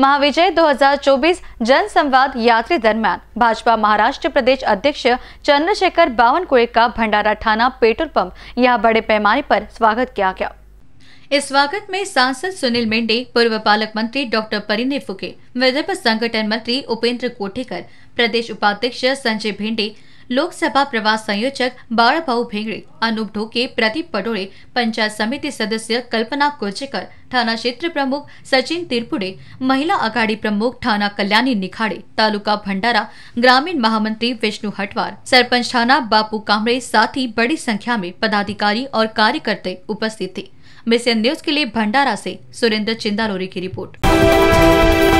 महाविजय 2024 जन संवाद यात्रा दरमियान भाजपा महाराष्ट्र प्रदेश अध्यक्ष चंद्रशेखर बावनकुड़े का भंडारा थाना पेट्रोल पंप यहाँ बड़े पैमाने पर स्वागत किया गया इस स्वागत में सांसद सुनील मेंडे पूर्व पालक मंत्री डॉक्टर परिणय फुके विदर्भ संगठन मंत्री उपेंद्र कोठेकर प्रदेश उपाध्यक्ष संजय भेंडे लोकसभा प्रवास संयोजक बाळाभाऊ भेगड़े अनूप ढोके प्रदीप पटोले पंचायत समिति सदस्य कल्पना कोचेकर थाना क्षेत्र प्रमुख सचिन तिरपुडे महिला अघाड़ी प्रमुख थाना कल्याणी निखाडे तालुका भंडारा ग्रामीण महामंत्री विष्णु हटवार सरपंच थाना बापू कामड़े साथ ही बड़ी संख्या में पदाधिकारी और कार्यकर्ते उपस्थित थे मिशन न्यूज के लिए भंडारा ऐसी सुरेंद्र चिंदारोरी की रिपोर्ट